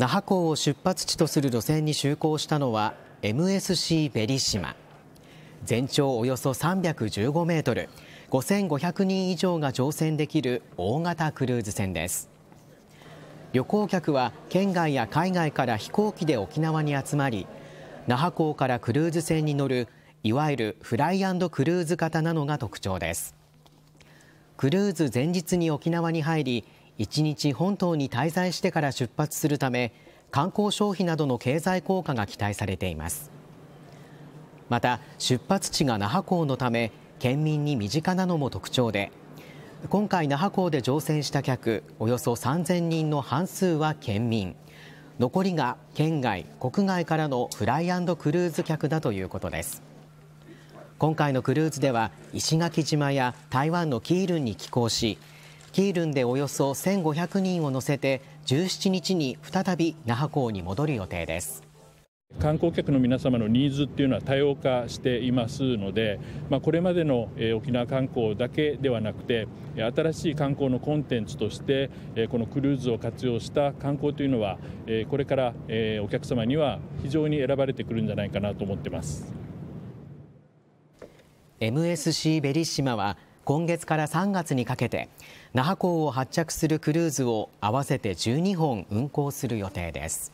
那覇港を出発地とする路線に就航したのは MSC ベリシマ全長およそ315メートル5500人以上が乗船できる大型クルーズ船です旅行客は県外や海外から飛行機で沖縄に集まり那覇港からクルーズ船に乗るいわゆるフライクルーズ型なのが特徴ですクルーズ前日に沖縄に入り1日本島に滞在してから出発するため観光消費などの経済効果が期待されていますまた出発地が那覇港のため県民に身近なのも特徴で今回那覇港で乗船した客およそ3000人の半数は県民残りが県外国外からのフライアンクルーズ客だということです今回のクルーズでは石垣島や台湾のキールンに寄港しキールンでおよそ1500人を乗せて17日に再び那覇港に戻る予定です観光客の皆様のニーズっていうのは多様化していますので、まあ、これまでの沖縄観光だけではなくて新しい観光のコンテンツとしてこのクルーズを活用した観光というのはこれからお客様には非常に選ばれてくるんじゃないかなと思ってます MSC ベリシマは今月から3月にかけて那覇港を発着するクルーズを合わせて12本運航する予定です。